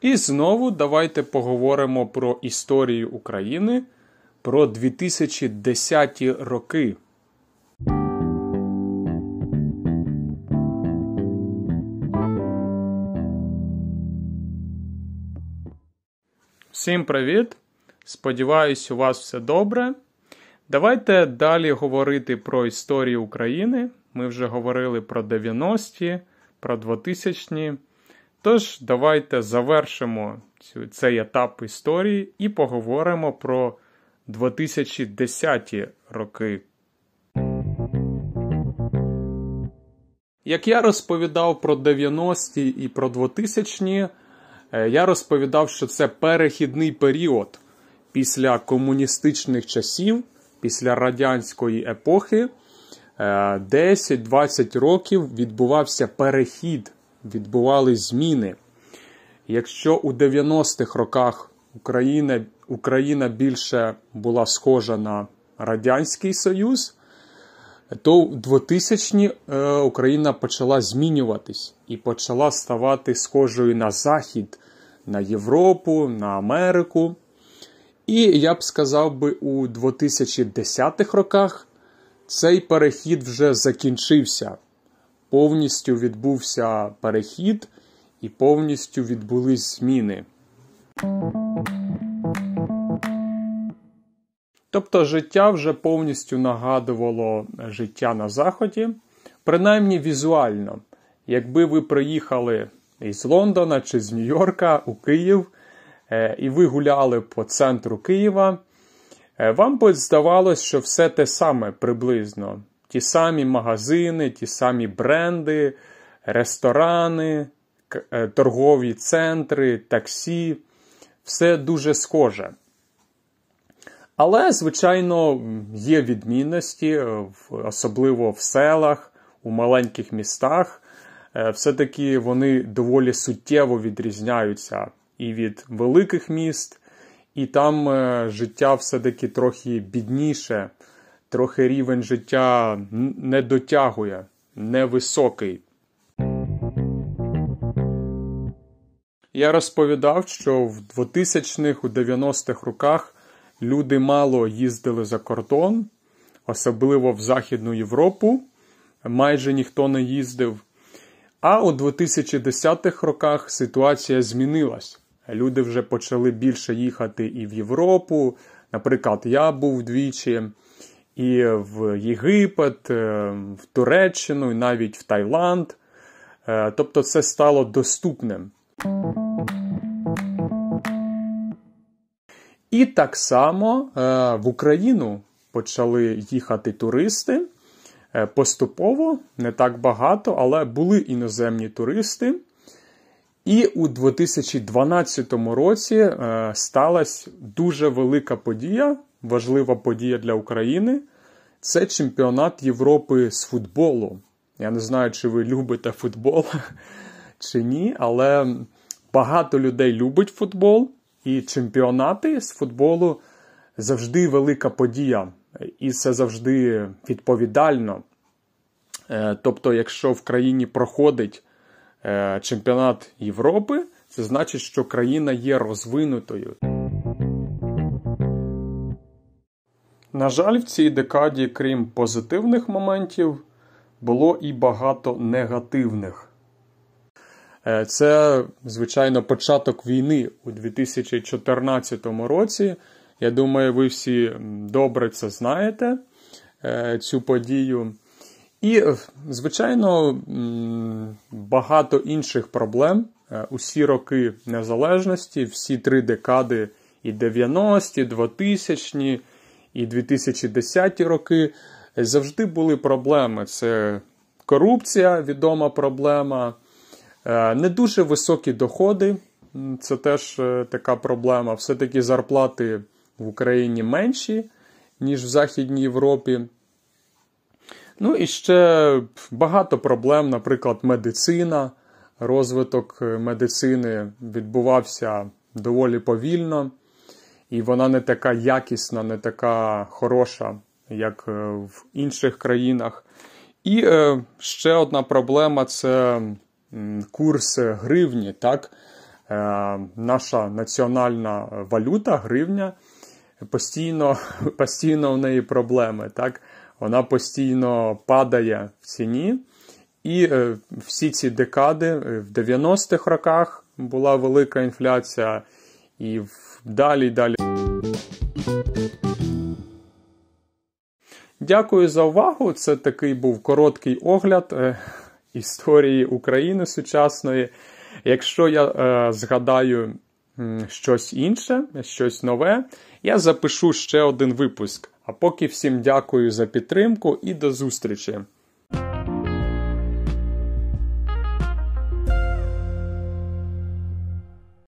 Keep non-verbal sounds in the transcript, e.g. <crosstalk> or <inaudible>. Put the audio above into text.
І знову давайте поговоримо про історію України про 2010 роки. Всім привіт! Сподіваюсь, у вас все добре. Давайте далі говорити про історію України. Ми вже говорили про 90-ті, про 2000-ті. Тож, давайте завершимо цю, цей етап історії і поговоримо про 2010-ті роки. Як я розповідав про 90-ті і про 2000-ті, е, я розповідав, що це перехідний період після комуністичних часів, після радянської епохи, 10-20 е, років відбувався перехід відбувались зміни. Якщо у 90-х роках Україна Україна більше була схожа на Радянський Союз, то в 2000-ті е, Україна почала змінюватись і почала ставати схожою на Захід, на Європу, на Америку. І я б сказав би, у 2010-х роках цей перехід вже закінчився повністю відбувся перехід і повністю відбулись зміни. Тобто життя вже повністю нагадувало життя на Заході, принаймні візуально. Якби ви приїхали із Лондона чи з Нью-Йорка у Київ, е, і ви гуляли по центру Києва, е, вам би здавалось, що все те саме приблизно. Ті самі магазини, ті самі бренди, ресторани, е, торгові центри, таксі. Все дуже схоже. Але, звичайно, є відмінності, е, особливо в селах, у маленьких містах. Е, все-таки вони доволі суттєво відрізняються і від великих міст, і там життя все-таки трохи бідніше трохи рівень життя не дотягує, невисокий. Я розповідав, що в 2000-х, у 90-х роках люди мало їздили за кордон, особливо в Західну Європу. Майже ніхто не їздив. А у 2010-х роках ситуація змінилась. Люди вже почали більше їхати і в Європу. Наприклад, я був двічі і в Єгипет, е, в Туреччину, і навіть в Таїланд. Е, тобто, це стало доступним. І так само е, в Україну почали їхати туристи. Поступово не так багато, але були іноземні туристи. І у 2012 році сталася дуже велика подія, важлива подія для України. Це чемпіонат Європи з футболу. Я не знаю, чи ви любите футбол <laughs> чи ні, але багато людей любить футбол, і чемпіонати з футболу завжди велика подія, і це завжди відповідально. Е, тобто, якщо в країні проходить е, чемпіонат Європи, це значить, що країна є розвинутою. На жаль, в цій декаді, крім позитивних моментів, було і багато негативних. Е, це, звичайно, початок війни у 2014 році. Я думаю, ви всі добре це знаєте, е, цю подію. І, е, звичайно, багато інших проблем усі роки незалежності, всі три декади і 90-ті, 2000-ті, і 2010 роки завжди були проблеми. Це корупція, відома проблема, е, не дуже високі доходи. Це теж е, така проблема. Все-таки зарплати в Україні менші, ніж в Західній Європі. Ну і ще багато проблем, наприклад, медицина. Розвиток е, медицини відбувався доволі повільно і вона не така якісна, не така хороша, як е, в інших країнах. І е, ще одна проблема це курс гривні. Так? Е, Наша національна валюта гривня постійно <laughs> постійно в неї проблеми. Так? Вона постійно падає в ціні. І е, всі ці декади е, в 90-х роках була велика інфляція і далі і далі. Дякую за увагу. Це такий був короткий огляд е, історії України сучасної. Якщо я е, згадаю щось інше, щось нове, я запишу ще один випуск. А поки всім дякую за підтримку і до зустрічі!